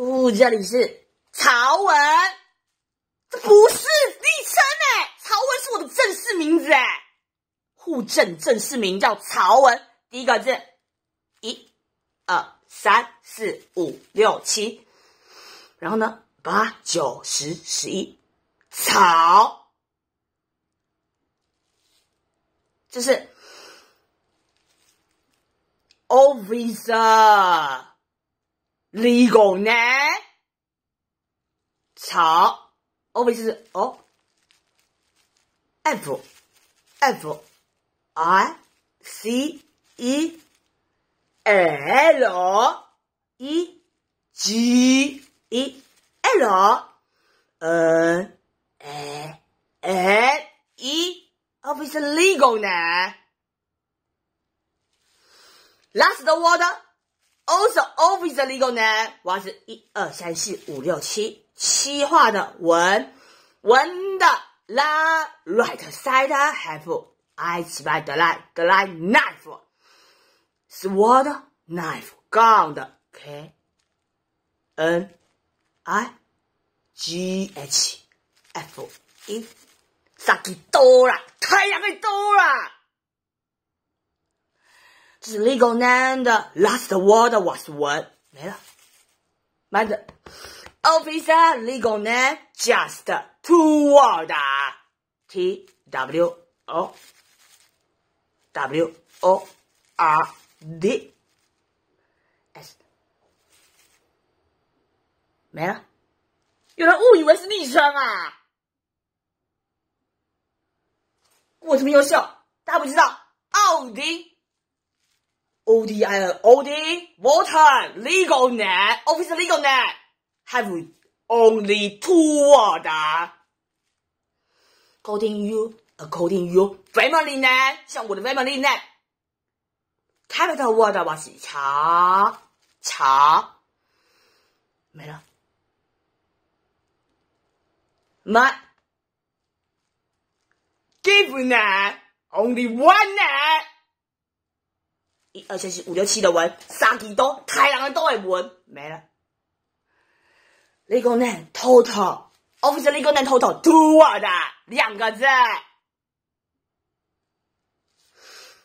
哦，这里是曹文，这不是昵称哎，曹文是我的正式名字哎，户政正式名叫曹文，第一个字，一、二、三、四、五、六、七，然后呢，八、九、十、十一，曹，就是，O Visa。legal 呢？草，always 是哦，f f i c e l e g e l n a n e always legal 呢？Last word. Also, office is a legal name. 我是一二三四五六七七画的文文的啦。Right side, have I? w r y t h e l i g h the t l i g h t knife, sword, knife, gun 的 K N I G H F E。咋地多了？太阳也多了。这是 Legal Man 的 Last Word was one 没了，慢着，Officer Legal Man just two word T W O W O R D S 没了，有人误以为是逆商啊？我这么优秀，大家不知道？奥迪。O D I O D Water Legal Net o f f i c e l e g a l Net Have only two words. According you, according you, family net 像我的 family net Capital word what is c a cha 没了 My Given e t only one n h a t 一二三四五六七的文，三几多太阳的都会文没了。你个人秃头，我负责你个 o o 头秃我的两个字，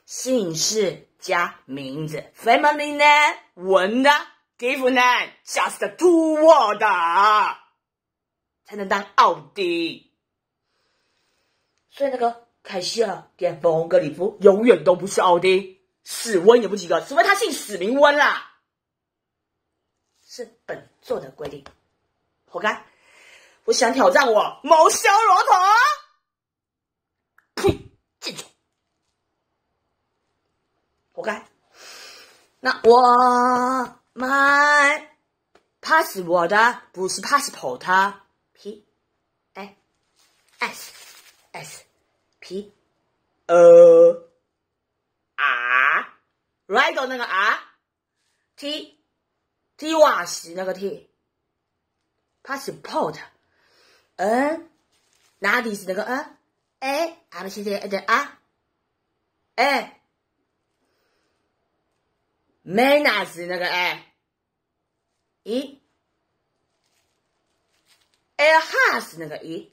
姓氏加名字，f a m i l y name 文 n a m 呢？just t o 秃我的，才能当奥迪。所以那个凯西尔·连冯格里夫永远都不是奥迪。史温也不及格，除非他姓史明温啦。是本座的规定，活该！我想挑战我毛小罗陀，呸，贱去！活该！那我们 pass 我的，不是 pass 跑他。P A S S P 呃。啊，ride 到那个啊，t，t 瓦斯那个 t，passport，嗯，哪里是那个嗯？哎，俺不现在那个啊，哎，manage 那个哎，一，a h o u s 那个一，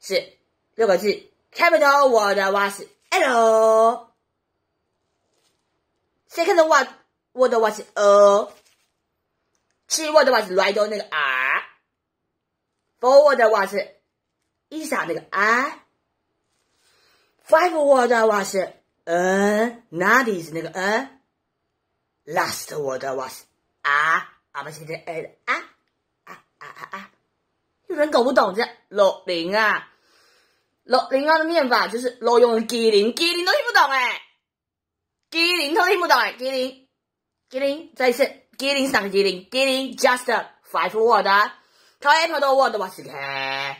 是六个字，capital word 瓦斯。Hello. Second word, word was a. t h i r word was right on 那个 r. f o u r word was is o 那个 i. Five word was an. 哪里是那个 n? Last word was a. 啊，我现在哎，啊啊啊啊啊！有人搞不懂这老林啊。罗宁安的念法就是罗勇的吉林，吉林都听不懂哎，吉林都听不懂哎，吉林，吉林，在线，吉林上的吉林，吉林 just five words，他爱碰到我的话是看，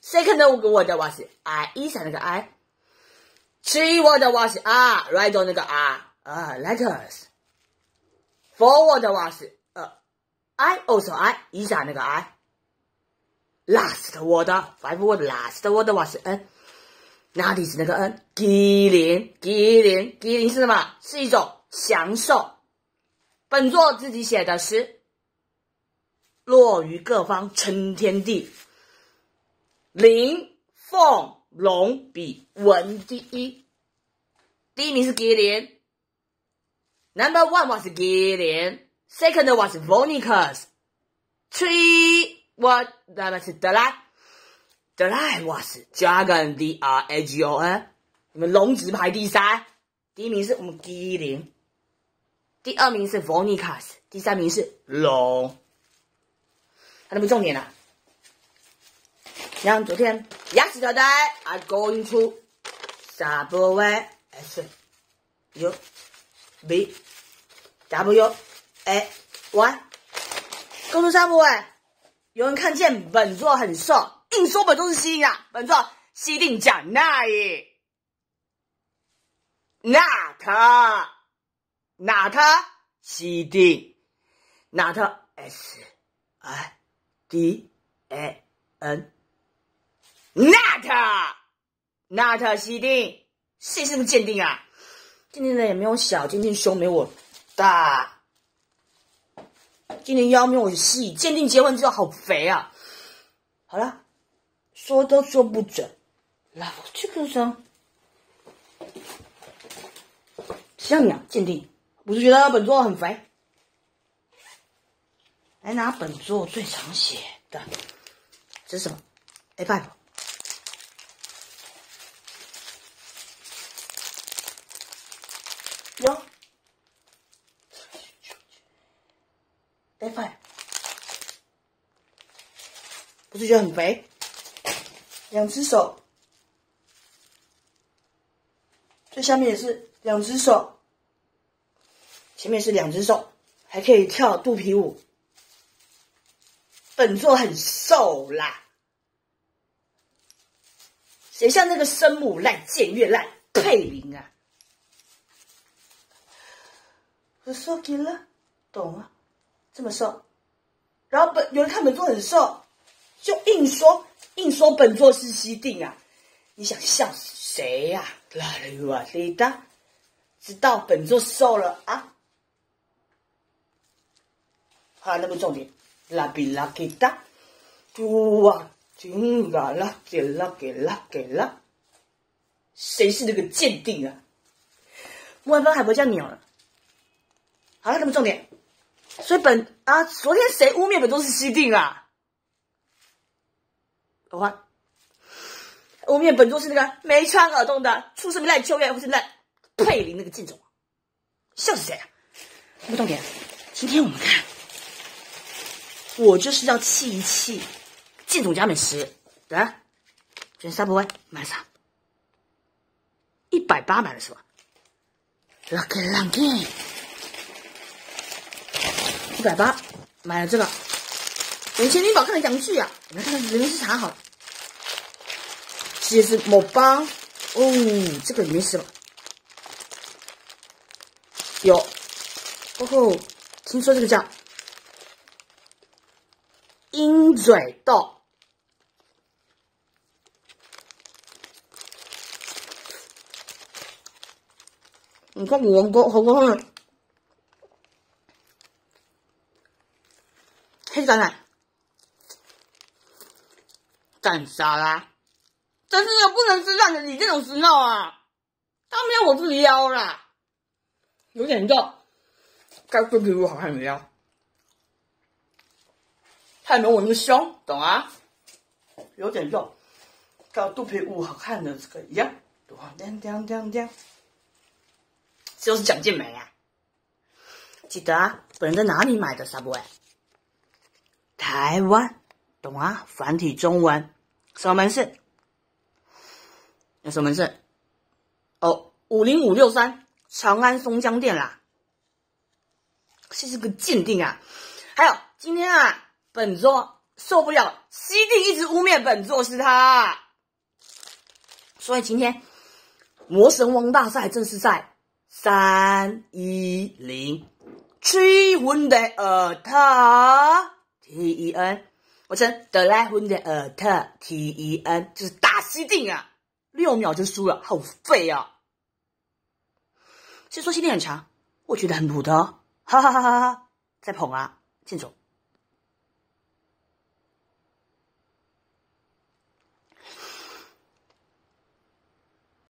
谁看到我的话是 I 一下那个 I，three words 话是 R right on 那个 R，letters，four words 话是 I，右手 I 一下那个 I。Last word，five word，last word，what's N？哪里是那个 N？Gillian，Gillian，Gillian 是什么？是一种享受。本作自己写的诗，落于各方，撑天地。麟凤龙比文第一，第一名是 Gillian。Number one was Gillian，second was Vonicus，three。What the damage is light? 我怎么是德莱？德 was Dragon D R A G O N。你们龙值排第三，第一名是我们 g 基灵，第二名是弗尼卡斯，第三名是龙。它那什么重点呢？然后昨天 y e s t a I'm going to s o m w h e r e S U V W I going to s u b w a y 有人看见本座很瘦，硬说本座是吸啊，本座吸定那奈，那他，那他吸定，那他 s i d a n，那他，那他吸定，谁是不是鉴定啊？鉴定的也没有小，鉴定胸没我大。今年腰没有细，鉴定结婚之后好肥啊！好了，说都说不准，我去更谁？像你啊，鉴定，我是觉得本座很肥。来拿本座最常写的，这是什么？A 版。哟。这得很肥，两只手，最下面也是两只手，前面是两只手，还可以跳肚皮舞。本座很瘦啦，谁像那个生母烂、贱越烂、配音啊？我说够了，懂啊？这么瘦，然后本有人看本座很瘦。就硬说硬说本座是西定啊！你想笑死谁呀？知道本座瘦了啊！好，那么重点，拉比拉给达，多哇，听嘎拉给拉给拉给拉，谁是那个鉴定啊？莫文芳还不叫鸟了？好了，那么重点，所以本啊，昨天谁污蔑本座是西定啊？我换，我们本桌是那个没穿耳洞的，出是赖球员，或是赖佩林那个贱种，像是谁啊？不动点，今天我们看，我就是要气一气剑总家美食，来，卷三不弯买啥？一百八买了什么？lucky lucky，一百八买了这个，人民币宝看的洋剧啊，我来看看人民是啥好。了。这是木棒，哦，这个没事了。有，哦吼！听说这个叫鹰嘴豆。你看我，我好可爱。开始斩杀，干啥啦！真是又不能吃，但是你这种吃肉啊，当面我不撩了，有点肉，看肚皮舞好看的腰，他没有我这胸，懂啊？有点肉，看肚皮舞好看的这个一样，就是蒋劲梅啊！记得啊，本人在哪里买的沙伯？台湾，懂啊？繁体中文，什么门市？有什么事？哦，五零五六三，长安松江店啦。这是个鉴定啊！还有今天啊，本座受不了西定一直污蔑本座是他，所以今天魔神王大赛正式赛三一零吹魂的尔特 T E N，我称德莱魂的尔特 T E N，就是大西定啊。六秒就输了，好废啊！虽说心电很长，我觉得很普通，哈哈哈哈哈哈，在捧啊，进种。